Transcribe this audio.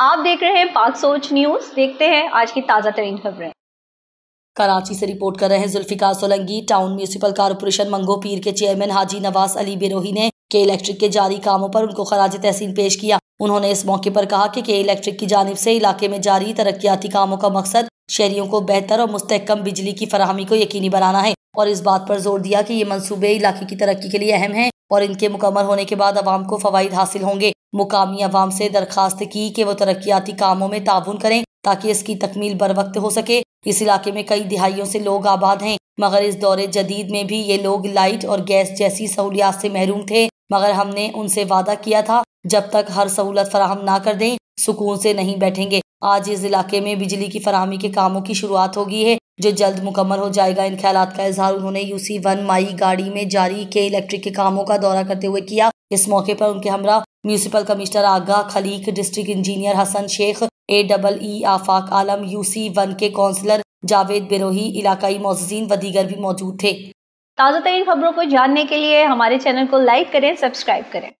आप देख रहे हैं पाक सोच न्यूज देखते हैं आज की ताजा तरीन खबरें कराची से रिपोर्ट कर रहे हैं Zulfiqar Solangi town municipal corporation Manghopir के चेयरमैन हाजी नवाज अली बेरोही ने के इलेक्ट्रिक के जारी कामों पर उनको खराज तहसीन पेश किया उन्होंने इस मौके पर कहा कि के इलेक्ट्रिक की जानब से इलाके में जारी तरक्याती कामों का मकसद शहरियों को बेहतर और मुस्तकम बिजली की फरहमी को यकीनी बनाना है और इस बात पर जोर दिया कि ये मनसूबे इलाके की तरक्की के लिए अहम है और इनके मुकम्मल होने के बाद आवाम को फवाद हासिल होंगे मुकामी अवाम से दरखास्त की कि वो तरक्याती कामों में ताउन करें ताकि इसकी तकमील बर वक्त हो सके इस इलाके में कई दिहाइयों से लोग आबाद हैं मगर इस दौरे जदीद में भी ये लोग लाइट और गैस जैसी सहूलियात से महरूम थे मगर हमने उनसे वादा किया था जब तक हर सहूलत फराहम ना कर दें सुकून से नहीं बैठेंगे आज इस इलाके में बिजली की फरहमी के कामों की शुरुआत होगी है जो जल्द मुकम्मल हो जाएगा इन ख्याल का इजहार उन्होंने यूसी वन माई गाड़ी में जारी के इलेक्ट्रिक के कामों का दौरा करते हुए किया इस मौके पर उनके हमरा municipal commissioner Agha Khaleeq district engineer Hasan Sheikh A double E Afaq Alam UC one के काउंसलर जावेद बिरोही इलाकाई मोजीन व दीगर भी मौजूद थे ताज़ा तरीन खबरों को जानने के लिए हमारे चैनल को लाइक करें सब्सक्राइब करें